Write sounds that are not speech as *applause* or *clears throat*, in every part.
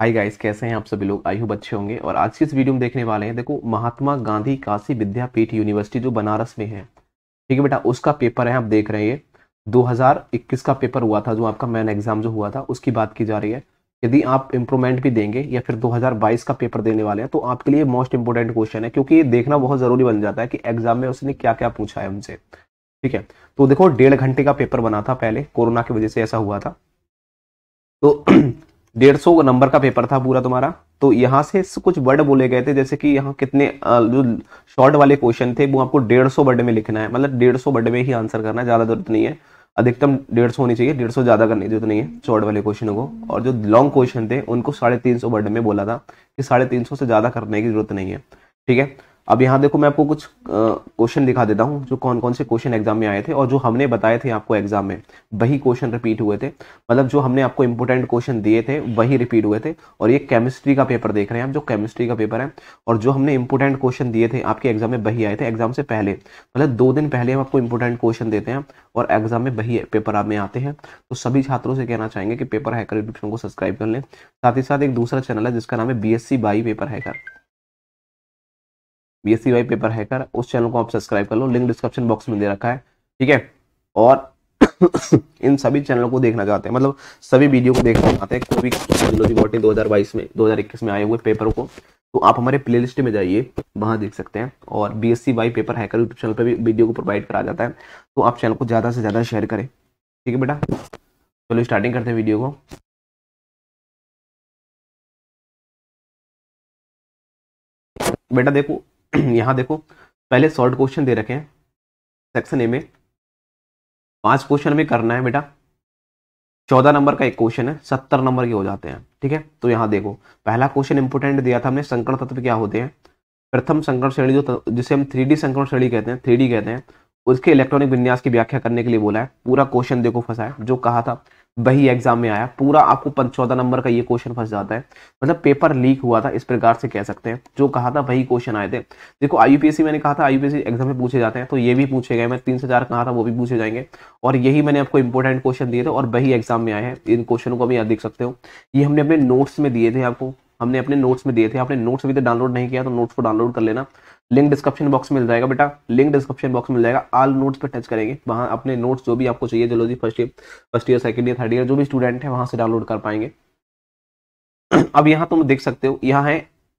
hi guys कैसे हैं आप सभी लोग आई हूँ बच्चे होंगे और आज की इस वीडियो में देखने वाले हैं देखो महात्मा गांधी काशी विद्यापीठ यूनिवर्सिटी जो बनारस में है ठीक है बेटा उसका पेपर है आप देख रहे हैं 2021 का पेपर हुआ था जो आपका मेन एग्जाम जो हुआ था उसकी बात की जा रही है यदि आप इम्प्रूवमेंट भी देंगे या फिर बाईस का पेपर देने वाले हैं तो आपके लिए मोस्ट इंपोर्टेंट क्वेश्चन है क्योंकि ये देखना बहुत जरूरी बन जाता है कि एग्जाम में उसने क्या क्या पूछा है उनसे ठीक है तो देखो डेढ़ घंटे का पेपर बना था पहले कोरोना की वजह से ऐसा हुआ था तो *clears throat* डेढ़ सौ नंबर का पेपर था पूरा तुम्हारा तो यहाँ से कुछ वर्ड बोले गए थे जैसे कि यहाँ कितने जो शॉर्ट वाले क्वेश्चन थे वो आपको डेढ़ सौ वर्ड में लिखना है मतलब डेढ़ सौ वर्ड में ही आंसर करना है ज़्यादा जरूरत नहीं है अधिकतम डेढ़ सौ होनी चाहिए डेढ़ सौ ज़्यादा करने की जरूरत नहीं है शॉर्ट वाले क्वेश्चन को और जो लॉन्ग क्वेश्चन थे उनको साढ़े तीन सौ वर्ड में बोला था कि साढ़े तीन सौ से ज़्यादा करने की जरूरत नहीं है ठीक है अब यहाँ देखो मैं आपको कुछ क्वेश्चन दिखा देता हूँ जो कौन कौन से क्वेश्चन एग्जाम में आए थे और जो हमने बताए थे आपको एग्जाम में वही क्वेश्चन रिपीट हुए थे मतलब जो हमने आपको इंपोर्टेंट क्वेश्चन दिए थे वही रिपीट हुए थे और ये केमिस्ट्री का पेपर देख रहे हैं आप जो केमिस्ट्री का पेपर है और जो हमने इंपोर्टेंट क्वेश्चन दिए थे आपके एग्जाम में वही आए थे एग्जाम से पहले मतलब दो दिन पहले हम आपको इंपोर्टेंट क्वेश्चन देते हैं और एग्जाम में वही पेपर आप में आते हैं तो सभी छात्रों से कहना चाहेंगे कि पेपर हैकर यूट्यूब चैनल को सब्सक्राइब कर लें साथ ही साथ एक दूसरा चैनल है जिसका नाम है B S C by paper hacker B Y paper है कर उस चैनल को आप सब्सक्राइब कर लो लिंक डिस्क्रिप्शन बॉक्स में दे रखा है ठीक है और *coughs* इन सभी चैनलों को देखना चाहते हैं मतलब सभी वीडियो को देखना चाहते हैं कोई टेक्नोलॉजी बोर्ड ने 2022 में दो में आए हुए पेपर को तो आप हमारे प्ले में जाइए वहाँ देख सकते हैं और B S C Y paper hacker YouTube channel पर भी वीडियो को प्रोवाइड करा जाता है तो आप चैनल को ज़्यादा से ज़्यादा शेयर करें ठीक है बेटा चलो स्टार्टिंग करते हैं वीडियो को बेटा देखो *clears throat* यहाँ देखो पहले शॉर्ट क्वेश्चन दे रखे हैं सेक्शन ए में पांच क्वेश्चन में करना है बेटा चौदह नंबर का एक क्वेश्चन है सत्तर नंबर के हो जाते हैं ठीक है तो यहाँ देखो पहला क्वेश्चन इंपोर्टेंट दिया था हमने संकट तत्व क्या होते हैं प्रथम संकट श्रेणी जो जिसे हम थ्री संकट श्रेणी कहते हैं थ्री कहते हैं उसके इलेक्ट्रॉनिक विन्यास की व्याख्या करने के लिए बोला है पूरा क्वेश्चन देखो फंसा है जो कहा था वही एग्जाम में आया पूरा आपको चौदह नंबर का ये क्वेश्चन फंस जाता है मतलब पेपर लीक हुआ था इस प्रकार से कह सकते हैं जो कहा था वही क्वेश्चन आए थे देखो आईयूपीएससी मैंने कहा था आईयूपीएससी एग्जाम में पूछे जाते हैं तो ये भी पूछे गए मैं तीन से चार कहा था वो भी पूछे जाएंगे और यही मैंने आपको इंपॉर्टेंट क्वेश्चन दिए थे और वही एग्जाम में आए हैं इन क्वेश्चनों को भी आप देख सकते हो ये हमने अपने नोट्स में दिए थे आपको हमने अपने नोट्स में दिए थे आपने नोट्स अभी तक डाउनलोड नहीं किया तो नोट्स को डाउनलोड कर लेना लिंक डिस्क्रिप्शन बॉक्स मिल जाएगा बेटा लिंक डिस्क्रिप्शन बॉक्स मिल जाएगा आल नोट्स पे टच करेंगे वहाँ अपने नोट्स जो भी आपको चाहिए zoology first year first year second year third year जो भी स्टूडेंट है वहाँ से डाउनलोड कर पाएंगे *clears throat* अब यहाँ तुम देख सकते हो यहाँ है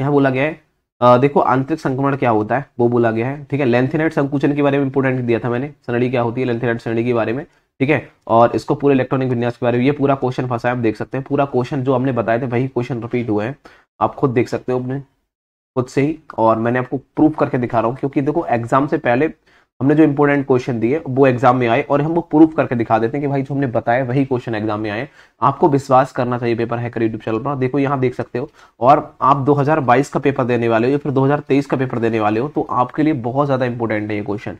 यहाँ बोला गया है आ, देखो आंतरिक संक्रमण क्या होता है वो बोला गया है ठीक है लेंथेनाइट संकुचन के बारे में इंपोर्टेंट दिया था मैंने सरणी क्या होती है लेंथेनाइट सरणी के बारे में ठीक है और इसको पूरे इलेक्ट्रॉनिक विन्यास के बारे में ये पूरा क्वेश्चन फंसा है आप देख सकते हैं पूरा क्वेश्चन जो हमने बताए थे वही क्वेश्चन रिपीट हुए हैं आप खुद देख सकते हो अपने खुद से ही और मैंने आपको प्रूफ करके दिखा रहा हूँ क्योंकि देखो एग्जाम से पहले हमने जो इंपोर्टेंट क्वेश्चन दिए वो एग्जाम में आए और हम वो प्रूफ करके दिखा देते हैं कि भाई जो हमने बताया वही क्वेश्चन एग्जाम में आए आपको विश्वास करना चाहिए पेपर है यूट्यूब चैनल पर देखो यहाँ देख सकते हो और आप 2022 का पेपर देने वाले हो या फिर 2023 का पेपर देने वाले हो तो आपके लिए बहुत ज़्यादा इंपॉर्टेंट है ये क्वेश्चन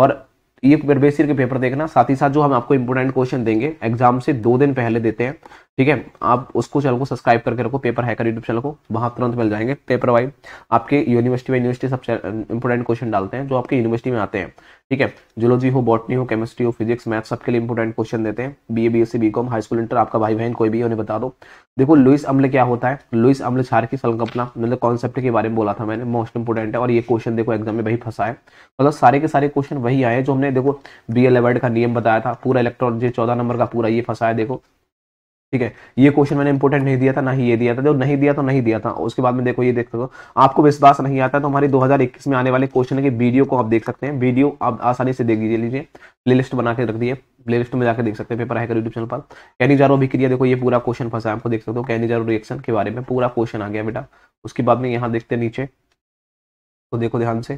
और ये बेसिर के पेपर देखना साथ ही साथ जो हम आपको इंपोर्टेंट क्वेश्चन देंगे एग्जाम से दो दिन पहले देते हैं ठीक है आप उसको चैनल को सब्सक्राइब करके रखो पेपर हैकर यूट्यूब चैनल को वहां तुरंत मिल जाएंगे पेपर वाइज आपके यूनिवर्सिटी में यूनिवर्सिटी सबसे इंपॉर्टेंट क्वेश्चन डालते हैं जो आपके यूनिवर्सिटी में आते हैं ठीक है जोलॉजी हो बॉटनी हो केमिस्ट्री हो फिजिक्स मैथ सबके लिए इंपॉर्टेंट क्वेश्चन देते हैं B A B S C B com high school inter आपका भाई बहन कोई भी उन्हें बता दो देखो लुइस अम्ल क्या होता है लुइस अम्ल छार की संकल्पना मतलब कॉन्सेप्ट के बारे में बोला था मैंने मोस्ट इंपॉर्टेंट है और ये क्वेश्चन देखो एग्जाम में वही फंसा है मतलब सारे के सारे क्वेश्चन वही आए जो हमने देखो बी एल एवर्ड का नियम बताया था पूरा इलेक्ट्रॉन चौदह नंबर का पूरा ये फंसा है देखो ठीक है ये क्वेश्चन मैंने इंपोर्टेंट नहीं दिया था ना ही ये दिया था जो नहीं दिया तो नहीं दिया था उसके बाद में देखो ये देख सको आपको विश्वास नहीं आता तो हमारे दो में आने वाले क्वेश्चन के वीडियो को आप देख सकते हैं वीडियो आप आसानी से देख लीजिए प्ले लिस्ट बना के रख दिए प्ले लिस्ट में जाकर देख सकते हैं पेपर है यूट्यूब चैनल पर कैनी जारो अभिक्रिया देखो ये पूरा क्वेश्चन फंसा है आपको देख सकते हो कैनी जारो रिएक्शन के बारे में पूरा क्वेश्चन आ गया बेटा उसके बाद में यहाँ देखते नीचे तो देखो ध्यान से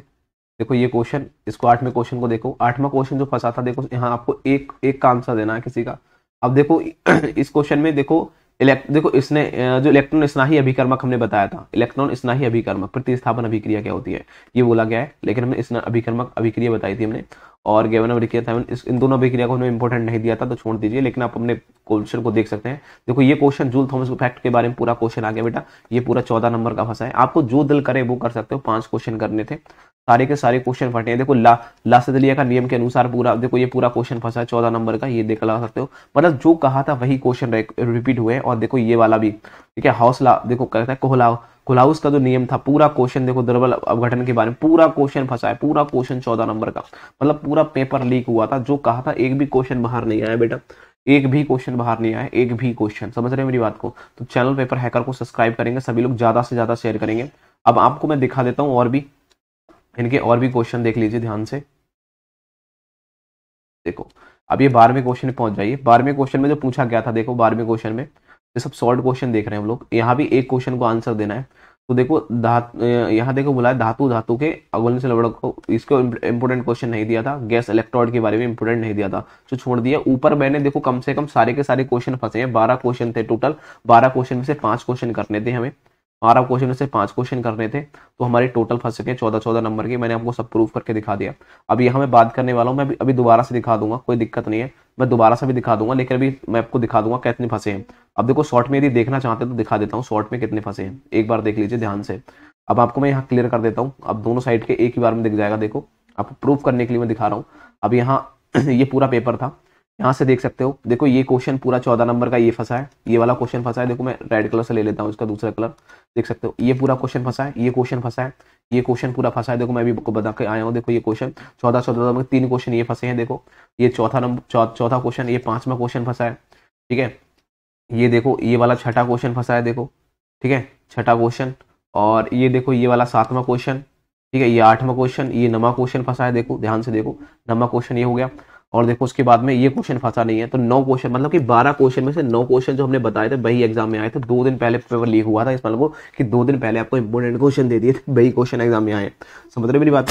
देखो ये क्वेश्चन इसको आठवें क्वेश्चन को देखो आठवां क्वेश्चन जो फंसा था देखो यहाँ आपको एक एक का आंसर देना है किसी का अब देखो *clears throat* इस क्वेश्चन में देखो इलेक्ट देखो इसने जो इलेक्ट्रॉन स्नाही अभिकर्मक हमने बताया था इलेक्ट्रॉन स्नाही अभिकर्मक प्रतिस्थापन अभिक्रिया क्या होती है ये बोला गया है लेकिन हमने इस अभिकर्मक अभिक्रिया बताई थी हमने और गेवन अभिक्रिया था इस, इन दोनों अभिक्रिया को हमने इंपॉर्टेंट नहीं दिया था तो छोड़ दीजिए लेकिन आप अपने क्वेश्चन को देख सकते हैं देखो ये क्वेश्चन जूल थॉमस इफेक्ट के बारे में पूरा क्वेश्चन आ गया बेटा ये पूरा चौदह नंबर का फंसा है आपको जो दिल करे वो कर सकते हो पांच क्वेश्चन करने थे सारे के सारे क्वेश्चन फटे हैं देखो ला लासदलिया का नियम के अनुसार पूरा देखो ये पूरा क्वेश्चन फंसा है चौदह नंबर का ये देख लगा सकते हो मतलब जो कहा था वही क्वेश्चन रिपीट हुए और देखो ये वाला भी ठीक है हौसला देखो कहता है कोहलाओ कोलाउस का जो नियम था पूरा क्वेश्चन देखो दुर्बल अवघटन के बारे में पूरा क्वेश्चन फंसा है पूरा क्वेश्चन चौदह नंबर का मतलब पूरा पेपर लीक हुआ था जो कहा था एक भी क्वेश्चन बाहर नहीं आया बेटा एक भी क्वेश्चन बाहर नहीं आया एक भी क्वेश्चन समझ रहे हैं मेरी बात को तो चैनल पेपर हैकर को सब्सक्राइब करेंगे सभी लोग ज़्यादा से ज़्यादा शेयर करेंगे अब आपको मैं दिखा देता हूँ और भी इनके और भी क्वेश्चन देख लीजिए ध्यान से देखो अब ये बारहवें क्वेश्चन पहुंच जाइए बारहवें क्वेश्चन में जो पूछा गया था देखो बारहवें क्वेश्चन में ये सब सॉल्ट क्वेश्चन देख रहे हैं हम लोग यहाँ भी एक क्वेश्चन को आंसर देना है तो देखो धातु यहाँ देखो बोला है धातु धातु के अगुल से लवड़ को इसको इंपोर्टेंट क्वेश्चन नहीं दिया था गैस इलेक्ट्रॉड के बारे में इंपोर्टेंट नहीं दिया था जो तो छोड़ दिया ऊपर मैंने देखो कम से कम सारे के सारे क्वेश्चन फंसे हैं बारह क्वेश्चन थे टोटल बारह क्वेश्चन में से पांच क्वेश्चन करने थे हमें बारह क्वेश्चन से पांच क्वेश्चन करने थे तो हमारे टोटल फंस सके चौदह चौदह नंबर के मैंने आपको सब प्रूफ करके दिखा दिया अब यहाँ मैं बात करने वाला हूँ मैं अभी दोबारा से दिखा दूंगा कोई दिक्कत नहीं है मैं दोबारा से भी दिखा दूंगा लेकिन अभी मैं आपको दिखा दूंगा कितने फंसे हैं अब देखो शॉर्ट में यदि देखना चाहते हैं तो दिखा देता हूँ शॉर्ट में कितने फंसे हैं एक बार देख लीजिए ध्यान से अब आपको मैं यहाँ क्लियर कर देता हूँ अब दोनों साइड के एक ही बार में दिख जाएगा देखो आपको प्रूफ करने के लिए मैं दिखा रहा हूँ अब यहाँ *clears throat* ये पूरा पेपर था यहां से देख सकते हो देखो ये क्वेश्चन पूरा चौदह नंबर का ये फंसा है ये वाला क्वेश्चन फंसा है देखो मैं रेड कलर से ले लेता हूँ इसका दूसरा कलर देख सकते हो ये पूरा क्वेश्चन फंसा है ये क्वेश्चन फंसा है ये क्वेश्चन पूरा फंसा है देखो मैं अभी बता के आया हूँ देखो ये क्वेश्चन चौदह चौदह नंबर तीन क्वेश्चन ये फंसे हैं देखो ये चौथा नंबर चौथा क्वेश्चन ये पांचवा क्वेश्चन फंसा है ठीक है ये देखो ये वाला छठा क्वेश्चन फंसा है देखो ठीक है छठा क्वेश्चन और ये देखो ये वाला सातवा क्वेश्चन ठीक है ये आठवां क्वेश्चन ये नवा क्वेश्चन फंसा है देखो ध्यान से देखो नवा क्वेश्चन ये हो गया और देखो उसके बाद में ये क्वेश्चन फंसा नहीं है तो नौ क्वेश्चन मतलब कि बारह क्वेश्चन में से नौ क्वेश्चन जो हमने बताए थे वही एग्जाम में आए थे दो दिन पहले पेपर लीक हुआ था इस मतलब कि दो दिन पहले आपको इंपोर्टेंट क्वेश्चन दे दिए थे वही क्वेश्चन एग्जाम में आए समझ रहे मेरी बात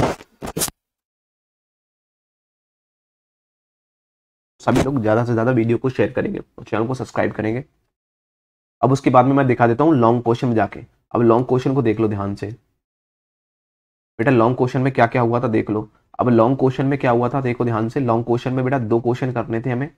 सभी लोग ज़्यादा से ज़्यादा वीडियो को शेयर करेंगे और चैनल को सब्सक्राइब करेंगे अब उसके बाद में मैं दिखा देता हूँ लॉन्ग क्वेश्चन में जाके अब लॉन्ग क्वेश्चन को देख लो ध्यान से बेटा लॉन्ग क्वेश्चन में क्या क्या हुआ था देख लो अब लॉन्ग क्वेश्चन में क्या हुआ था देखो ध्यान से लॉन्ग क्वेश्चन में बेटा दो क्वेश्चन करने थे हमें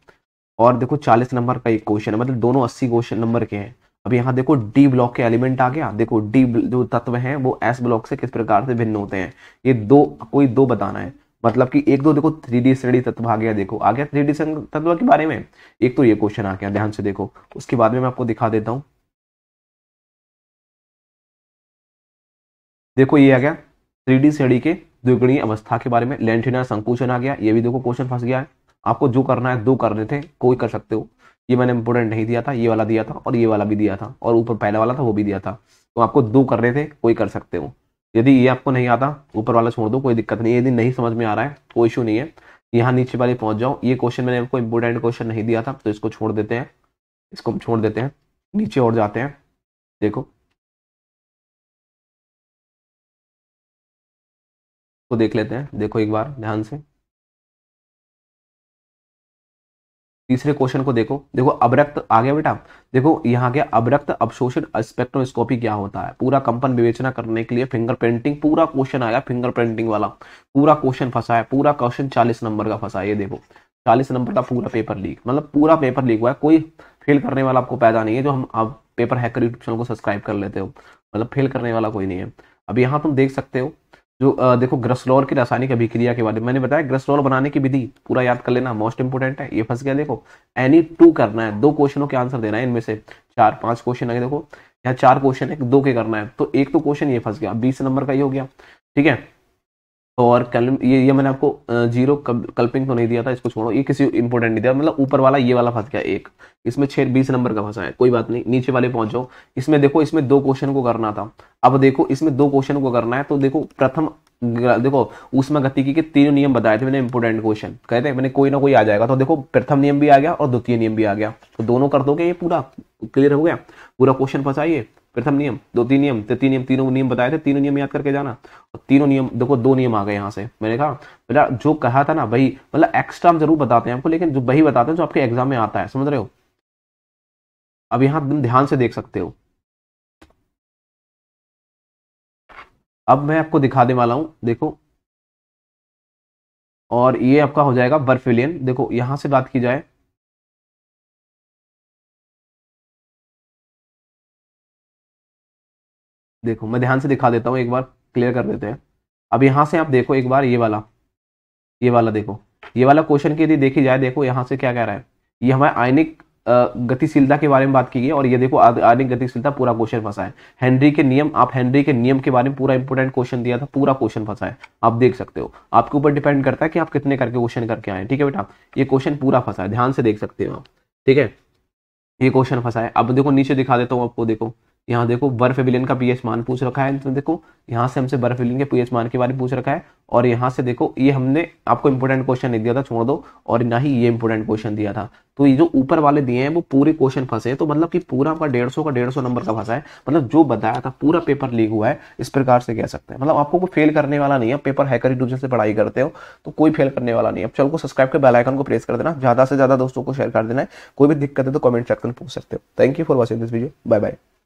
और देखो चालीस नंबर का एक क्वेश्चन है मतलब दोनों अस्सी क्वेश्चन नंबर के हैं अब यहाँ देखो डी ब्लॉक के एलिमेंट आ गया देखो डी जो तत्व हैं वो एस ब्लॉक से किस प्रकार से भिन्न होते हैं ये दो कोई दो बताना है मतलब कि एक दो देखो थ्री डी श्रेणी तत्व आ गया देखो आ गया थ्री डी तत्व के बारे में एक तो ये क्वेश्चन आ गया ध्यान से देखो उसके बाद में मैं आपको दिखा देता हूँ देखो ये आ गया थ्री डी श्रेणी के द्विगुणीय अवस्था के बारे में लेंटिना संकुचन आ गया ये भी देखो क्वेश्चन फंस गया है आपको जो करना है दो करने थे कोई कर सकते हो ये मैंने इंपोर्टेंट नहीं दिया था ये वाला दिया था और ये वाला भी दिया था और ऊपर पहला वाला था वो भी दिया था तो आपको दो करने थे कोई कर सकते हो यदि ये आपको नहीं आता ऊपर वाला छोड़ दो कोई दिक्कत नहीं यदि नहीं समझ में आ रहा है कोई इशू नहीं है यहाँ नीचे वाले पहुंच जाओ ये क्वेश्चन मैंने आपको इंपोर्टेंट क्वेश्चन नहीं दिया था तो इसको छोड़ देते हैं इसको हम छोड़ देते हैं नीचे और जाते हैं देखो को तो देख लेते हैं देखो एक बार ध्यान से तीसरे क्वेश्चन को देखो देखो अब्रक्त आ गया बेटा देखो यहाँ के अबरक्त अवशोषण स्पेक्ट्रोस्कोपी क्या होता है पूरा कंपन विवेचना करने के लिए फिंगर प्रिंटिंग पूरा क्वेश्चन आया फिंगर प्रिंटिंग वाला पूरा क्वेश्चन फंसा है पूरा क्वेश्चन चालीस नंबर का फंसा है ये देखो चालीस नंबर का पूरा पेपर लीक मतलब पूरा पेपर लीक हुआ है कोई फेल करने वाला आपको पैदा नहीं है जो हम आप पेपर हैकर यूट्यूब चैनल को सब्सक्राइब कर लेते हो मतलब फेल करने वाला कोई नहीं है अब यहाँ तुम देख सकते हो जो आ, देखो ग्रसलोर की रासायनिक अभिक्रिया के बारे में मैंने बताया ग्रसलोर बनाने की विधि पूरा याद कर लेना मोस्ट इंपोर्टेंट है ये फंस गया देखो एनी टू करना है दो क्वेश्चनों के आंसर देना है इनमें से चार पांच क्वेश्चन है देखो यहाँ चार क्वेश्चन है दो के करना है तो एक तो क्वेश्चन ये फंस गया बीस नंबर का ये हो गया ठीक है तो और कल ये ये मैंने आपको जीरो कल्पिंग तो नहीं दिया था इसको छोड़ो ये किसी इंपोर्टेंट नहीं दिया मतलब ऊपर वाला ये वाला फंस गया एक इसमें छह बीस नंबर का फंसा है कोई बात नहीं नीचे वाले पहुंच जाओ इसमें देखो इसमें दो क्वेश्चन को करना था अब देखो इसमें दो क्वेश्चन को करना है तो देखो प्रथम देखो उसमें गति के तीनों नियम बताए थे मैंने इंपोर्टेंट क्वेश्चन कहते हैं मैंने कोई ना कोई आ जाएगा तो देखो प्रथम नियम भी आ गया और द्वितीय नियम भी आ गया तो दोनों कर दोगे ये पूरा क्लियर हो गया पूरा क्वेश्चन फंसाइए प्रथम नियम दो तीन नियम तृतीय नियम तीनों नियम बताए थे तीनों नियम याद करके जाना और तीनों नियम देखो दो नियम आ गए यहाँ से मैंने कहा मेरा जो कहा था ना वही मतलब एक्स्ट्रा हम जरूर बताते हैं आपको लेकिन जो वही बताते हैं जो आपके एग्जाम में आता है समझ रहे हो अब यहाँ तुम ध्यान से देख सकते हो अब मैं आपको दिखाने वाला हूं देखो और ये आपका हो जाएगा बर्फिलियन देखो यहां से बात की जाए देखो मैं ध्यान से दिखा देता हूँ एक बार क्लियर कर देते हैं अब यहाँ से आप देखो एक बार ये वाला ये वाला देखो ये वाला क्वेश्चन की यदि देखी जाए देखो यहाँ से क्या कह रहा है ये हमारे आयनिक गतिशीलता के बारे में बात की गई और ये देखो आयनिक गतिशीलता पूरा क्वेश्चन फंसा है हेनरी के नियम आप हेनरी के नियम के बारे में पूरा इंपोर्टेंट क्वेश्चन दिया था पूरा क्वेश्चन फंसा है आप देख सकते हो आपके ऊपर डिपेंड करता है कि आप कितने करके क्वेश्चन करके आए ठीक है बेटा ये क्वेश्चन पूरा फंसा है ध्यान से देख सकते हो आप ठीक है ये क्वेश्चन फंसा है अब देखो नीचे दिखा देता हूँ आपको देखो यहाँ देखो बर्फ विलियन का पीएच मान पूछ रखा है तो देखो यहाँ से हमसे बर्फ विलियन के पीएच मान के बारे में पूछ रखा है और यहाँ से देखो ये हमने आपको इंपोर्टेंट क्वेश्चन नहीं दिया था छोड़ दो और ना ही ये इंपोर्टेंट क्वेश्चन दिया था तो ये जो ऊपर वाले दिए हैं वो पूरे क्वेश्चन फंसे तो मतलब कि पूरा आपका डेढ़ सौ का डेढ़ सौ नंबर का फंसा है मतलब जो बताया था पूरा पेपर लीक हुआ है इस प्रकार से कह सकते हैं मतलब आपको कोई फेल करने वाला नहीं है पेपर हैकर ट्यूशन से पढ़ाई करते हो तो कोई फेल करने वाला नहीं है चल को सब्सक्राइब कर बेलाइकन को प्रेस कर देना ज्यादा से ज्यादा दोस्तों को शेयर कर देना है कोई भी दिक्कत है तो कमेंट सेक्शन पूछ सकते हो thank you for watching this video bye bye